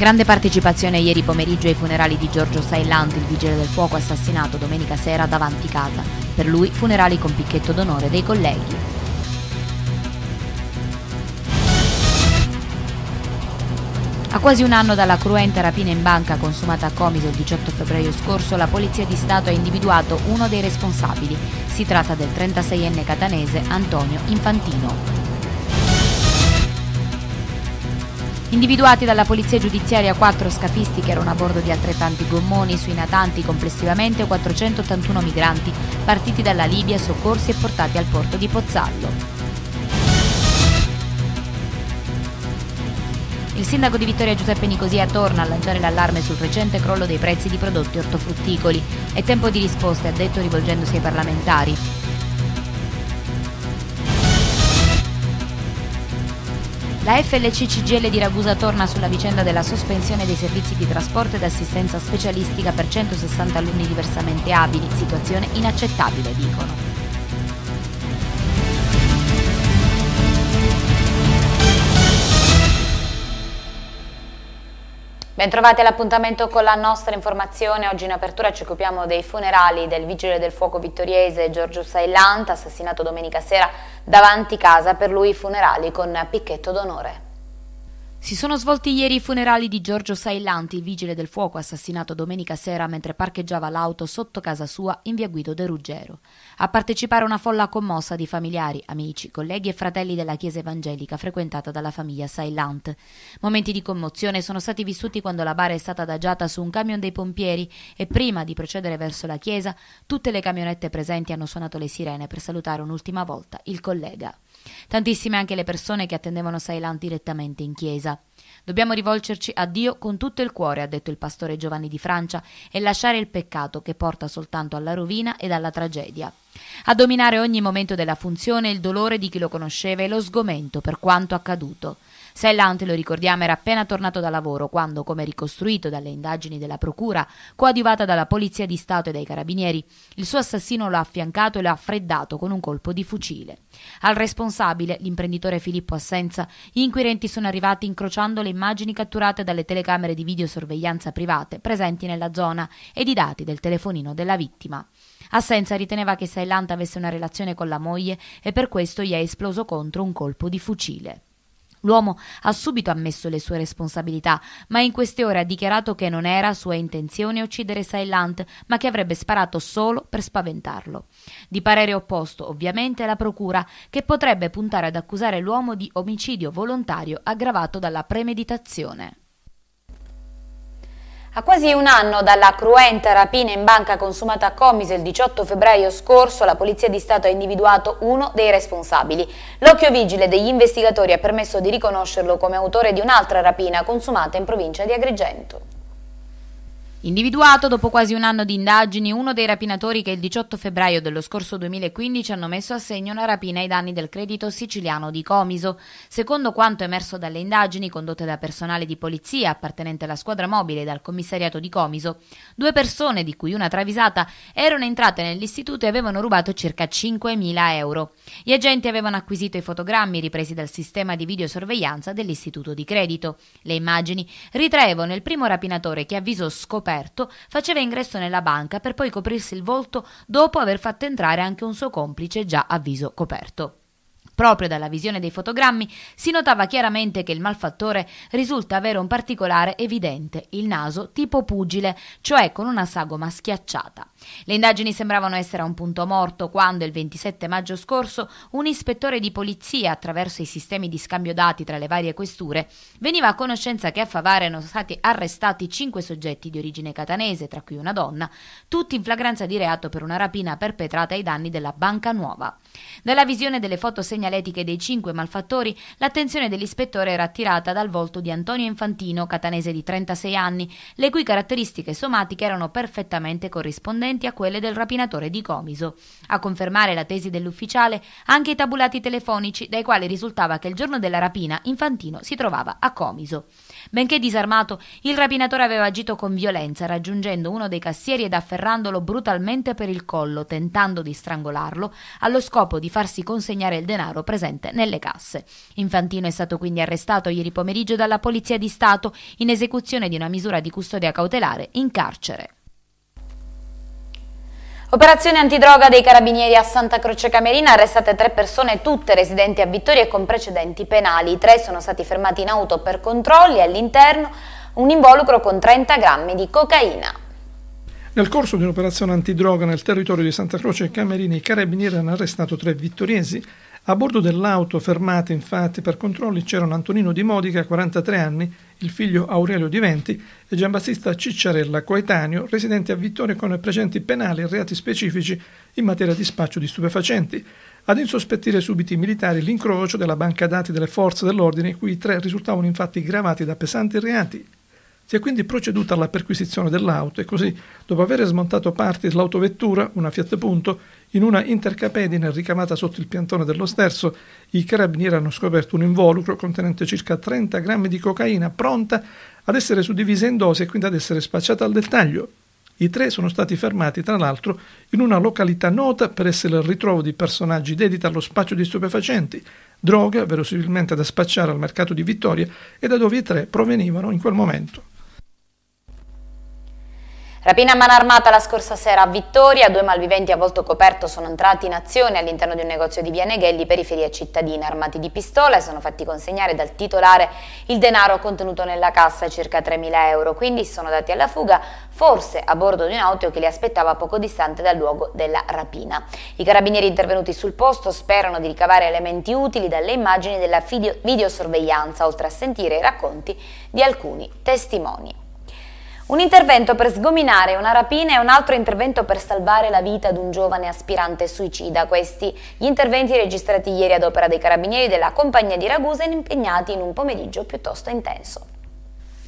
Grande partecipazione ieri pomeriggio ai funerali di Giorgio Sailanti, il vigile del fuoco assassinato domenica sera davanti casa. Per lui funerali con picchetto d'onore dei colleghi. A quasi un anno dalla cruenta rapina in banca consumata a Comiso il 18 febbraio scorso, la Polizia di Stato ha individuato uno dei responsabili. Si tratta del 36enne catanese Antonio Infantino. Individuati dalla polizia giudiziaria quattro scafisti che erano a bordo di altrettanti gommoni sui natanti complessivamente 481 migranti partiti dalla Libia, soccorsi e portati al porto di Pozzallo. Il sindaco di Vittoria Giuseppe Nicosia torna a lanciare l'allarme sul recente crollo dei prezzi di prodotti ortofrutticoli. È tempo di risposte, ha detto rivolgendosi ai parlamentari. La FLCCGL di Ragusa torna sulla vicenda della sospensione dei servizi di trasporto ed assistenza specialistica per 160 alunni diversamente abili, situazione inaccettabile, dicono. Bentrovati all'appuntamento con la nostra informazione. Oggi in apertura ci occupiamo dei funerali del vigile del fuoco vittoriese Giorgio Saillant, assassinato domenica sera davanti casa per lui funerali con picchetto d'onore. Si sono svolti ieri i funerali di Giorgio Sailanti, il vigile del fuoco assassinato domenica sera mentre parcheggiava l'auto sotto casa sua in via Guido De Ruggero. A partecipare una folla commossa di familiari, amici, colleghi e fratelli della chiesa evangelica frequentata dalla famiglia Sailant. Momenti di commozione sono stati vissuti quando la bara è stata adagiata su un camion dei pompieri e prima di procedere verso la chiesa tutte le camionette presenti hanno suonato le sirene per salutare un'ultima volta il collega. Tantissime anche le persone che attendevano Sailant direttamente in chiesa. Dobbiamo rivolgerci a Dio con tutto il cuore, ha detto il pastore Giovanni di Francia, e lasciare il peccato che porta soltanto alla rovina ed alla tragedia. A dominare ogni momento della funzione il dolore di chi lo conosceva e lo sgomento per quanto accaduto. Sellant, lo ricordiamo, era appena tornato da lavoro quando, come ricostruito dalle indagini della Procura, coadiuvata dalla Polizia di Stato e dai Carabinieri, il suo assassino lo ha affiancato e lo ha freddato con un colpo di fucile. Al responsabile, l'imprenditore Filippo Assenza, gli inquirenti sono arrivati incrociando le immagini catturate dalle telecamere di videosorveglianza private presenti nella zona ed i dati del telefonino della vittima. Assenza riteneva che Saillant avesse una relazione con la moglie e per questo gli è esploso contro un colpo di fucile. L'uomo ha subito ammesso le sue responsabilità, ma in queste ore ha dichiarato che non era sua intenzione uccidere Silent, ma che avrebbe sparato solo per spaventarlo. Di parere opposto, ovviamente, la procura, che potrebbe puntare ad accusare l'uomo di omicidio volontario aggravato dalla premeditazione. A quasi un anno dalla cruenta rapina in banca consumata a Comiso il 18 febbraio scorso, la Polizia di Stato ha individuato uno dei responsabili. L'occhio vigile degli investigatori ha permesso di riconoscerlo come autore di un'altra rapina consumata in provincia di Agrigento. Individuato dopo quasi un anno di indagini uno dei rapinatori che il 18 febbraio dello scorso 2015 hanno messo a segno una rapina ai danni del credito siciliano di Comiso. Secondo quanto emerso dalle indagini condotte da personale di polizia appartenente alla squadra mobile e dal commissariato di Comiso, due persone, di cui una travisata, erano entrate nell'istituto e avevano rubato circa 5.000 euro. Gli agenti avevano acquisito i fotogrammi ripresi dal sistema di videosorveglianza dell'istituto di credito. Le immagini ritraevano il primo rapinatore che avvisò scoperto scoperto, faceva ingresso nella banca per poi coprirsi il volto dopo aver fatto entrare anche un suo complice già a viso coperto. Proprio dalla visione dei fotogrammi si notava chiaramente che il malfattore risulta avere un particolare evidente, il naso tipo pugile, cioè con una sagoma schiacciata. Le indagini sembravano essere a un punto morto quando il 27 maggio scorso un ispettore di polizia, attraverso i sistemi di scambio dati tra le varie questure, veniva a conoscenza che a Favara erano stati arrestati cinque soggetti di origine catanese, tra cui una donna, tutti in flagranza di reato per una rapina perpetrata ai danni della Banca Nuova. Dalla visione delle foto segnalate segnaletiche dei cinque malfattori, l'attenzione dell'ispettore era attirata dal volto di Antonio Infantino, catanese di 36 anni, le cui caratteristiche somatiche erano perfettamente corrispondenti a quelle del rapinatore di Comiso. A confermare la tesi dell'ufficiale anche i tabulati telefonici, dai quali risultava che il giorno della rapina Infantino si trovava a Comiso. Benché disarmato, il rapinatore aveva agito con violenza, raggiungendo uno dei cassieri ed afferrandolo brutalmente per il collo, tentando di strangolarlo, allo scopo di farsi consegnare il denaro denaro presente nelle casse. Infantino è stato quindi arrestato ieri pomeriggio dalla Polizia di Stato in esecuzione di una misura di custodia cautelare in carcere. Operazione antidroga dei carabinieri a Santa Croce Camerina, arrestate tre persone, tutte residenti a Vittoria e con precedenti penali. I tre sono stati fermati in auto per controlli all'interno un involucro con 30 grammi di cocaina. Nel corso di un'operazione antidroga nel territorio di Santa Croce e Camerina, i carabinieri hanno arrestato tre vittoriesi a bordo dell'auto fermata infatti per controlli c'erano Antonino Di Modica, 43 anni, il figlio Aurelio Di Venti e giambassista Cicciarella, coetaneo, residente a Vittoria con precedenti penali e reati specifici in materia di spaccio di stupefacenti. Ad insospettire subito i militari l'incrocio della banca dati delle forze dell'ordine, i cui tre risultavano infatti gravati da pesanti reati. Si è quindi proceduta alla perquisizione dell'auto e così, dopo aver smontato parti dell'autovettura, una Fiat Punto, in una intercapedine ricavata sotto il piantone dello sterzo, i carabinieri hanno scoperto un involucro contenente circa 30 grammi di cocaina pronta ad essere suddivisa in dosi e quindi ad essere spacciata al dettaglio. I tre sono stati fermati, tra l'altro, in una località nota per essere il ritrovo di personaggi dediti allo spaccio di stupefacenti, droga verosimilmente da spacciare al mercato di Vittoria e da dove i tre provenivano in quel momento. Rapina a mano armata la scorsa sera a Vittoria, due malviventi a volto coperto sono entrati in azione all'interno di un negozio di via Neghelli, periferia cittadina, armati di pistola e sono fatti consegnare dal titolare il denaro contenuto nella cassa, circa 3.000 euro, quindi sono dati alla fuga, forse a bordo di un'auto che li aspettava poco distante dal luogo della rapina. I carabinieri intervenuti sul posto sperano di ricavare elementi utili dalle immagini della videosorveglianza, oltre a sentire i racconti di alcuni testimoni. Un intervento per sgominare una rapina e un altro intervento per salvare la vita di un giovane aspirante suicida. Questi gli interventi registrati ieri ad opera dei carabinieri della compagnia di Ragusa impegnati in un pomeriggio piuttosto intenso.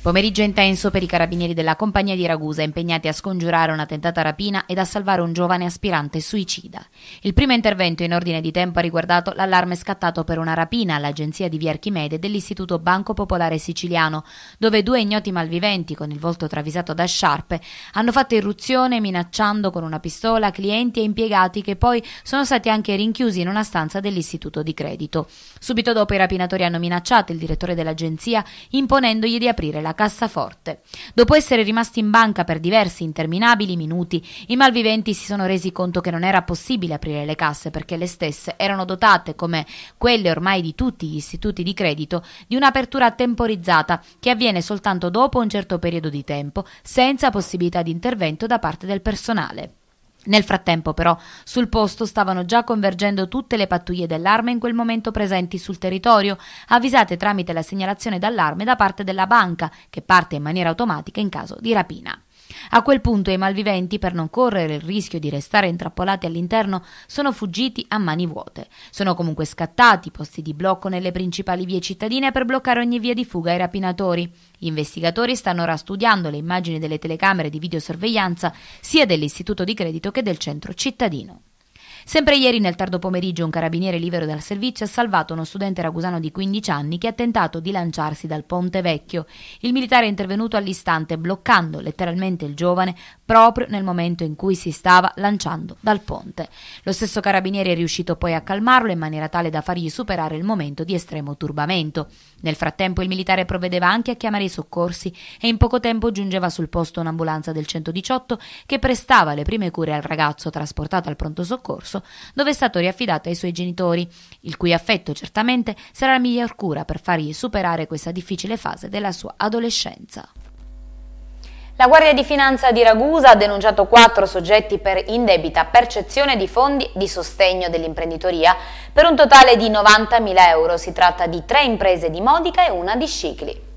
Pomeriggio intenso per i carabinieri della compagnia di Ragusa impegnati a scongiurare una tentata rapina ed a salvare un giovane aspirante suicida. Il primo intervento in ordine di tempo ha riguardato l'allarme scattato per una rapina all'agenzia di Via Archimede dell'Istituto Banco Popolare Siciliano, dove due ignoti malviventi con il volto travisato da sciarpe hanno fatto irruzione minacciando con una pistola clienti e impiegati che poi sono stati anche rinchiusi in una stanza dell'istituto di credito. Subito dopo i rapinatori hanno minacciato il direttore dell'agenzia imponendogli di aprire la dalla cassaforte. Dopo essere rimasti in banca per diversi interminabili minuti, i malviventi si sono resi conto che non era possibile aprire le casse perché le stesse erano dotate, come quelle ormai di tutti gli istituti di credito, di un'apertura temporizzata che avviene soltanto dopo un certo periodo di tempo, senza possibilità di intervento da parte del personale. Nel frattempo, però, sul posto stavano già convergendo tutte le pattuglie dell'arma in quel momento presenti sul territorio, avvisate tramite la segnalazione d'allarme da parte della banca, che parte in maniera automatica in caso di rapina. A quel punto i malviventi, per non correre il rischio di restare intrappolati all'interno, sono fuggiti a mani vuote. Sono comunque scattati posti di blocco nelle principali vie cittadine per bloccare ogni via di fuga ai rapinatori. Gli investigatori stanno ora studiando le immagini delle telecamere di videosorveglianza sia dell'istituto di credito che del centro cittadino. Sempre ieri nel tardo pomeriggio un carabiniere libero dal servizio ha salvato uno studente ragusano di 15 anni che ha tentato di lanciarsi dal ponte vecchio. Il militare è intervenuto all'istante bloccando letteralmente il giovane proprio nel momento in cui si stava lanciando dal ponte. Lo stesso carabiniere è riuscito poi a calmarlo in maniera tale da fargli superare il momento di estremo turbamento. Nel frattempo il militare provvedeva anche a chiamare i soccorsi e in poco tempo giungeva sul posto un'ambulanza del 118 che prestava le prime cure al ragazzo trasportato al pronto soccorso scorso, dove è stato riaffidato ai suoi genitori, il cui affetto certamente sarà la miglior cura per fargli superare questa difficile fase della sua adolescenza. La Guardia di Finanza di Ragusa ha denunciato quattro soggetti per indebita percezione di fondi di sostegno dell'imprenditoria per un totale di 90.000 euro. Si tratta di tre imprese di Modica e una di Scicli.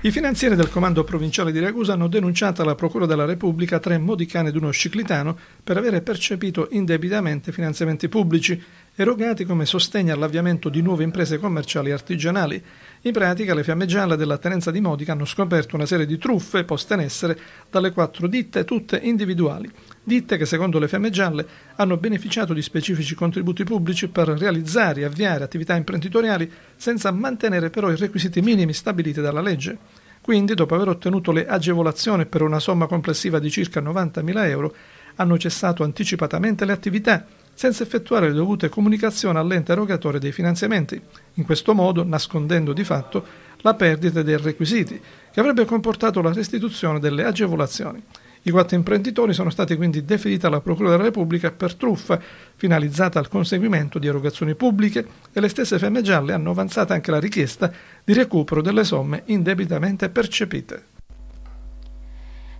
I finanzieri del comando provinciale di Ragusa hanno denunciato alla Procura della Repubblica tre modicane ed uno sciclitano per avere percepito indebitamente finanziamenti pubblici erogati come sostegno all'avviamento di nuove imprese commerciali e artigianali. In pratica le fiamme gialle della tenenza di Modica hanno scoperto una serie di truffe poste in essere dalle quattro ditte, tutte individuali ditte che secondo le fiamme gialle hanno beneficiato di specifici contributi pubblici per realizzare e avviare attività imprenditoriali senza mantenere però i requisiti minimi stabiliti dalla legge. Quindi, dopo aver ottenuto le agevolazioni per una somma complessiva di circa 90.000 euro, hanno cessato anticipatamente le attività senza effettuare le dovute comunicazioni all'ente erogatore dei finanziamenti, in questo modo nascondendo di fatto la perdita dei requisiti, che avrebbe comportato la restituzione delle agevolazioni. I quattro imprenditori sono stati quindi deferiti alla Procura della Repubblica per truffa, finalizzata al conseguimento di erogazioni pubbliche e le stesse Femme Gialle hanno avanzato anche la richiesta di recupero delle somme indebitamente percepite.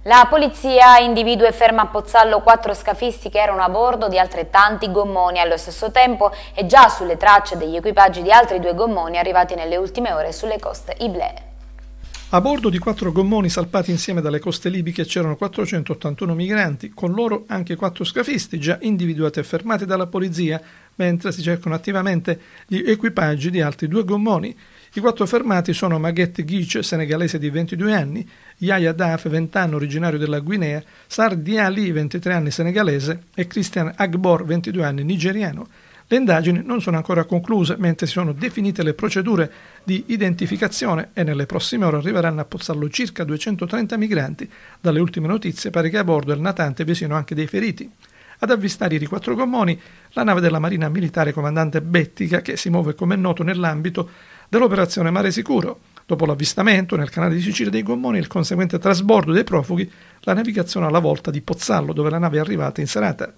La polizia individua e ferma a Pozzallo quattro scafisti che erano a bordo di altrettanti gommoni. Allo stesso tempo è già sulle tracce degli equipaggi di altri due gommoni arrivati nelle ultime ore sulle coste iblee. A bordo di quattro gommoni salpati insieme dalle coste libiche c'erano 481 migranti, con loro anche quattro scafisti già individuati e fermati dalla polizia, mentre si cercano attivamente gli equipaggi di altri due gommoni. I quattro fermati sono Maghet Ghic, senegalese di 22 anni, Yaya Daf, 20 anni, originario della Guinea, Sardi Ali, 23 anni, senegalese, e Christian Agbor, 22 anni, nigeriano. Le indagini non sono ancora concluse, mentre si sono definite le procedure di identificazione e nelle prossime ore arriveranno a Pozzallo circa 230 migranti. Dalle ultime notizie pare che a bordo del natante vi siano anche dei feriti. Ad avvistare i quattro gommoni la nave della Marina Militare Comandante Bettica che si muove come noto nell'ambito dell'operazione Mare Sicuro. Dopo l'avvistamento nel canale di Sicilia dei gommoni e il conseguente trasbordo dei profughi, la navigazione alla volta di Pozzallo, dove la nave è arrivata in serata.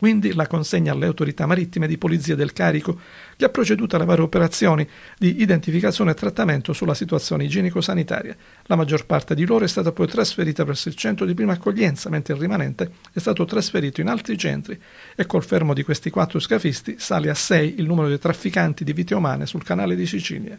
Quindi la consegna alle autorità marittime di polizia del carico, che ha proceduto alle varie operazioni di identificazione e trattamento sulla situazione igienico-sanitaria. La maggior parte di loro è stata poi trasferita presso il centro di prima accoglienza, mentre il rimanente è stato trasferito in altri centri e col fermo di questi quattro scafisti sale a sei il numero dei trafficanti di vite umane sul canale di Sicilia.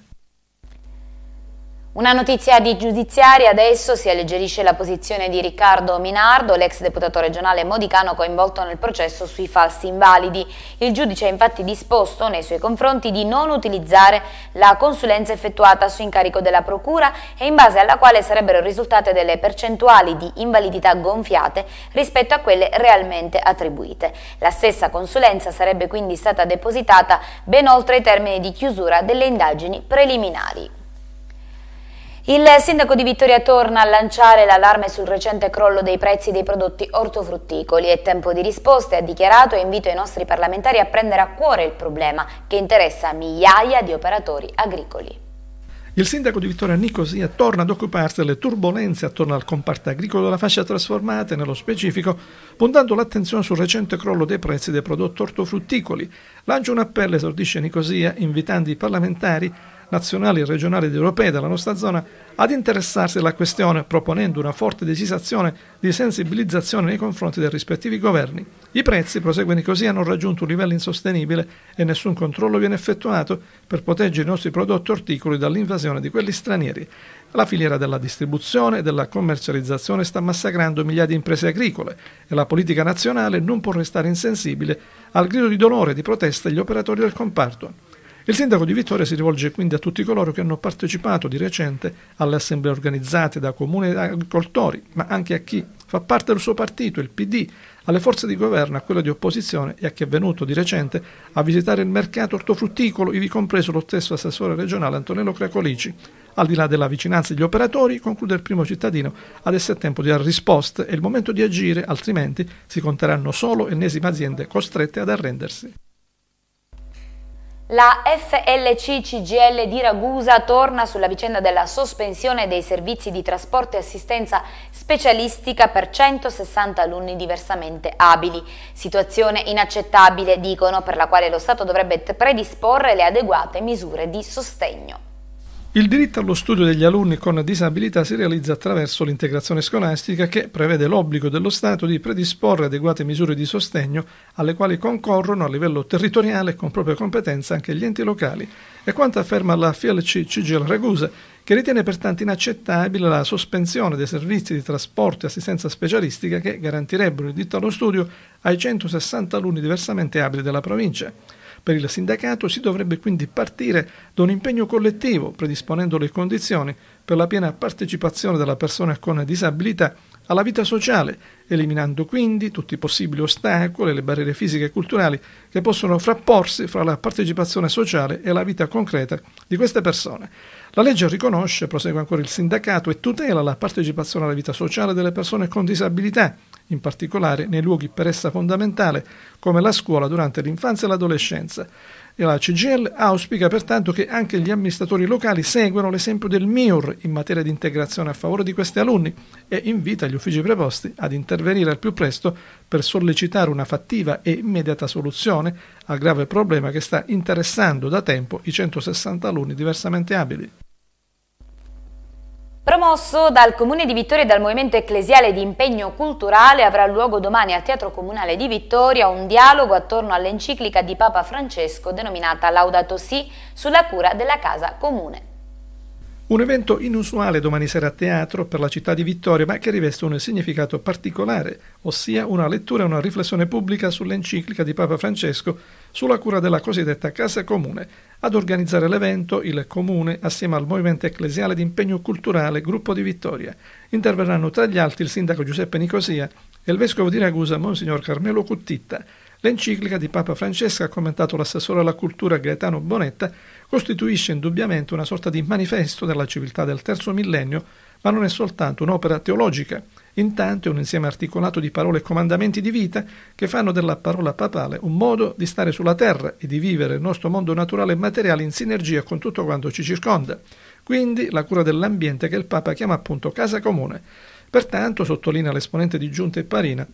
Una notizia di giudiziaria adesso si alleggerisce la posizione di Riccardo Minardo, l'ex deputato regionale modicano coinvolto nel processo sui falsi invalidi. Il giudice ha infatti disposto nei suoi confronti di non utilizzare la consulenza effettuata su incarico della procura e in base alla quale sarebbero risultate delle percentuali di invalidità gonfiate rispetto a quelle realmente attribuite. La stessa consulenza sarebbe quindi stata depositata ben oltre i termini di chiusura delle indagini preliminari. Il sindaco di Vittoria torna a lanciare l'allarme sul recente crollo dei prezzi dei prodotti ortofrutticoli. È tempo di risposte, ha dichiarato e invito i nostri parlamentari a prendere a cuore il problema che interessa migliaia di operatori agricoli. Il sindaco di Vittoria Nicosia torna ad occuparsi delle turbulenze attorno al comparto agricolo della fascia trasformata nello specifico puntando l'attenzione sul recente crollo dei prezzi dei prodotti ortofrutticoli. Lancia un appello, esordisce Nicosia, invitando i parlamentari nazionali, regionali ed europee della nostra zona ad interessarsi alla questione proponendo una forte decisazione di sensibilizzazione nei confronti dei rispettivi governi. I prezzi, proseguendo così, hanno raggiunto un livello insostenibile e nessun controllo viene effettuato per proteggere i nostri prodotti orticoli dall'invasione di quelli stranieri. La filiera della distribuzione e della commercializzazione sta massacrando migliaia di imprese agricole e la politica nazionale non può restare insensibile al grido di dolore e di protesta degli operatori del comparto. Il sindaco di Vittoria si rivolge quindi a tutti coloro che hanno partecipato di recente alle assemblee organizzate da comuni e agricoltori, ma anche a chi fa parte del suo partito, il PD, alle forze di governo, a quella di opposizione e a chi è venuto di recente a visitare il mercato ortofrutticolo, ivi compreso lo stesso assessore regionale Antonello Cracolici. Al di là della vicinanza degli operatori, conclude il primo cittadino, adesso è tempo di dare risposte, e il momento di agire, altrimenti si conteranno solo ennesime aziende costrette ad arrendersi. La FLC-CGL di Ragusa torna sulla vicenda della sospensione dei servizi di trasporto e assistenza specialistica per 160 alunni diversamente abili. Situazione inaccettabile, dicono, per la quale lo Stato dovrebbe predisporre le adeguate misure di sostegno. Il diritto allo studio degli alunni con disabilità si realizza attraverso l'integrazione scolastica che prevede l'obbligo dello Stato di predisporre adeguate misure di sostegno alle quali concorrono a livello territoriale con propria competenza anche gli enti locali È quanto afferma la FLC CGL Ragusa che ritiene pertanto inaccettabile la sospensione dei servizi di trasporto e assistenza specialistica che garantirebbero il diritto allo studio ai 160 alunni diversamente abili della provincia. Per il sindacato si dovrebbe quindi partire da un impegno collettivo, predisponendo le condizioni per la piena partecipazione della persona con disabilità alla vita sociale, eliminando quindi tutti i possibili ostacoli e le barriere fisiche e culturali che possono frapporsi fra la partecipazione sociale e la vita concreta di queste persone. La legge riconosce, prosegue ancora il sindacato, e tutela la partecipazione alla vita sociale delle persone con disabilità in particolare nei luoghi per essa fondamentale come la scuola durante l'infanzia e l'adolescenza. E la CGL auspica pertanto che anche gli amministratori locali seguano l'esempio del MIUR in materia di integrazione a favore di questi alunni e invita gli uffici preposti ad intervenire al più presto per sollecitare una fattiva e immediata soluzione al grave problema che sta interessando da tempo i 160 alunni diversamente abili. Promosso dal Comune di Vittoria e dal Movimento Ecclesiale di Impegno Culturale, avrà luogo domani al Teatro Comunale di Vittoria un dialogo attorno all'enciclica di Papa Francesco denominata Laudato Si sulla cura della casa comune. Un evento inusuale domani sera a teatro per la città di Vittoria, ma che riveste un significato particolare, ossia una lettura e una riflessione pubblica sull'enciclica di Papa Francesco sulla cura della cosiddetta casa comune, ad organizzare l'evento il Comune assieme al Movimento Ecclesiale di Impegno Culturale Gruppo di Vittoria. Interverranno tra gli altri il sindaco Giuseppe Nicosia e il vescovo di Ragusa Monsignor Carmelo Cuttitta. L'enciclica di Papa Francesco, ha commentato l'assessore alla cultura Gaetano Bonetta, costituisce indubbiamente una sorta di manifesto della civiltà del terzo millennio, ma non è soltanto un'opera teologica. Intanto è un insieme articolato di parole e comandamenti di vita che fanno della parola papale un modo di stare sulla terra e di vivere il nostro mondo naturale e materiale in sinergia con tutto quanto ci circonda. Quindi la cura dell'ambiente che il Papa chiama appunto casa comune. Pertanto, sottolinea l'esponente di Giunta e Parina,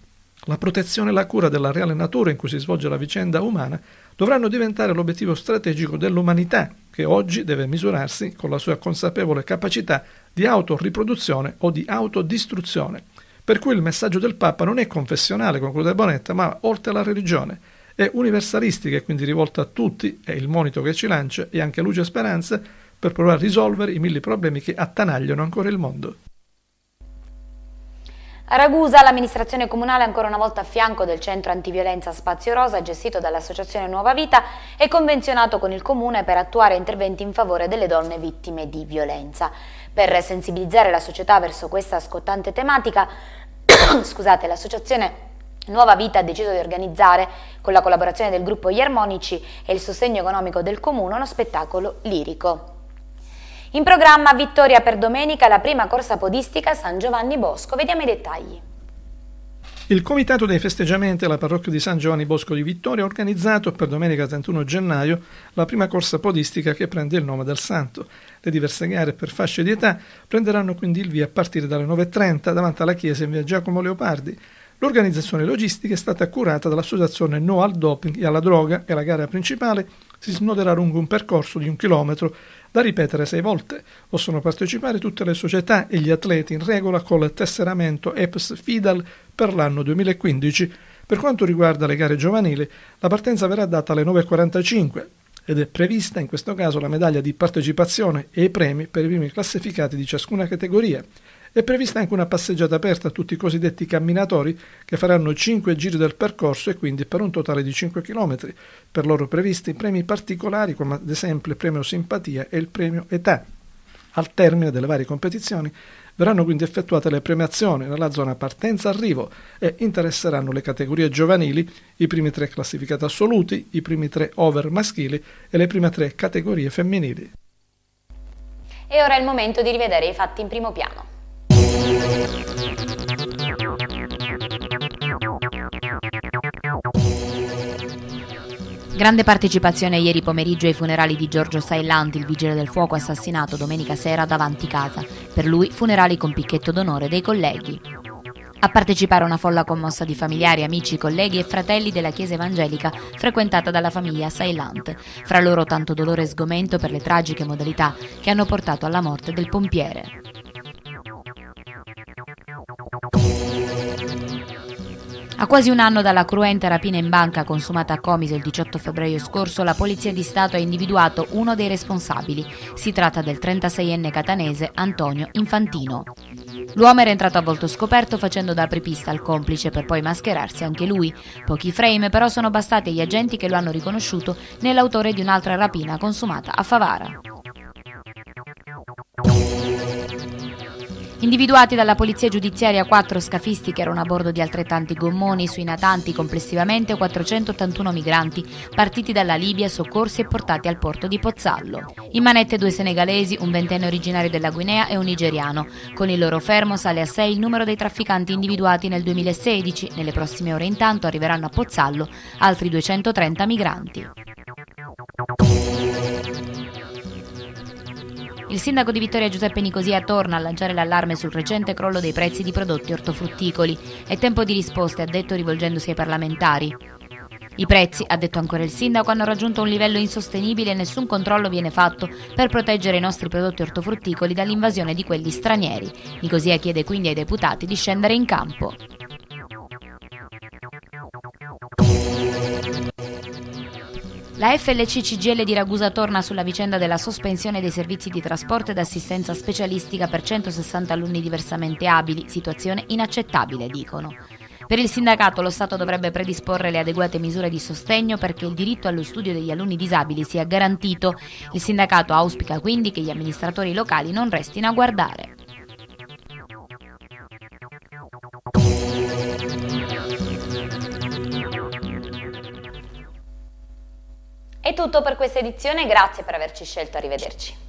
la protezione e la cura della reale natura in cui si svolge la vicenda umana dovranno diventare l'obiettivo strategico dell'umanità, che oggi deve misurarsi con la sua consapevole capacità di autoriproduzione o di autodistruzione. Per cui il messaggio del Papa non è confessionale, conclude Bonetta, ma oltre alla religione. È universalistica e quindi rivolta a tutti, è il monito che ci lancia e anche luce e speranze per provare a risolvere i mille problemi che attanagliano ancora il mondo. A Ragusa l'amministrazione comunale ancora una volta a fianco del centro antiviolenza Spazio Rosa gestito dall'associazione Nuova Vita è convenzionato con il comune per attuare interventi in favore delle donne vittime di violenza. Per sensibilizzare la società verso questa scottante tematica, scusate, l'associazione Nuova Vita ha deciso di organizzare, con la collaborazione del gruppo Gli Armonici e il sostegno economico del comune, uno spettacolo lirico. In programma Vittoria per domenica la prima corsa podistica San Giovanni Bosco. Vediamo i dettagli. Il Comitato dei festeggiamenti alla parrocchia di San Giovanni Bosco di Vittoria ha organizzato per domenica 31 gennaio la prima corsa podistica che prende il nome del santo. Le diverse gare per fasce di età prenderanno quindi il via a partire dalle 9.30 davanti alla chiesa in via Giacomo Leopardi. L'organizzazione logistica è stata curata dall'associazione No al doping e alla droga e la gara principale si snoderà lungo un percorso di un chilometro da ripetere sei volte. Possono partecipare tutte le società e gli atleti in regola col tesseramento EPS FIDAL per l'anno 2015. Per quanto riguarda le gare giovanili, la partenza verrà data alle 9.45 ed è prevista in questo caso la medaglia di partecipazione e i premi per i primi classificati di ciascuna categoria. È prevista anche una passeggiata aperta a tutti i cosiddetti camminatori che faranno 5 giri del percorso e quindi per un totale di 5 km. Per loro previsti premi particolari come ad esempio il premio simpatia e il premio età. Al termine delle varie competizioni verranno quindi effettuate le premiazioni nella zona partenza-arrivo e interesseranno le categorie giovanili, i primi tre classificati assoluti, i primi tre over maschili e le prime tre categorie femminili. E ora è il momento di rivedere i fatti in primo piano. Grande partecipazione ieri pomeriggio ai funerali di Giorgio Sailanti, il vigile del fuoco assassinato domenica sera davanti casa. Per lui funerali con picchetto d'onore dei colleghi. A partecipare una folla commossa di familiari, amici, colleghi e fratelli della chiesa evangelica frequentata dalla famiglia Sailant. Fra loro tanto dolore e sgomento per le tragiche modalità che hanno portato alla morte del pompiere. A quasi un anno dalla cruenta rapina in banca consumata a Comiso il 18 febbraio scorso, la Polizia di Stato ha individuato uno dei responsabili. Si tratta del 36enne catanese Antonio Infantino. L'uomo era entrato a volto scoperto facendo da apripista al complice per poi mascherarsi anche lui. Pochi frame però sono bastati agli agenti che lo hanno riconosciuto nell'autore di un'altra rapina consumata a Favara. Individuati dalla polizia giudiziaria quattro scafisti che erano a bordo di altrettanti gommoni, sui natanti complessivamente 481 migranti partiti dalla Libia, soccorsi e portati al porto di Pozzallo. In manette due senegalesi, un ventenne originario della Guinea e un nigeriano. Con il loro fermo sale a 6 il numero dei trafficanti individuati nel 2016. Nelle prossime ore intanto arriveranno a Pozzallo altri 230 migranti. Il sindaco di Vittoria Giuseppe Nicosia torna a lanciare l'allarme sul recente crollo dei prezzi di prodotti ortofrutticoli. È tempo di risposte, ha detto rivolgendosi ai parlamentari. I prezzi, ha detto ancora il sindaco, hanno raggiunto un livello insostenibile e nessun controllo viene fatto per proteggere i nostri prodotti ortofrutticoli dall'invasione di quelli stranieri. Nicosia chiede quindi ai deputati di scendere in campo. La FLC-CGL di Ragusa torna sulla vicenda della sospensione dei servizi di trasporto ed assistenza specialistica per 160 alunni diversamente abili, situazione inaccettabile, dicono. Per il sindacato lo Stato dovrebbe predisporre le adeguate misure di sostegno perché il diritto allo studio degli alunni disabili sia garantito. Il sindacato auspica quindi che gli amministratori locali non restino a guardare. tutto per questa edizione, grazie per averci scelto, arrivederci.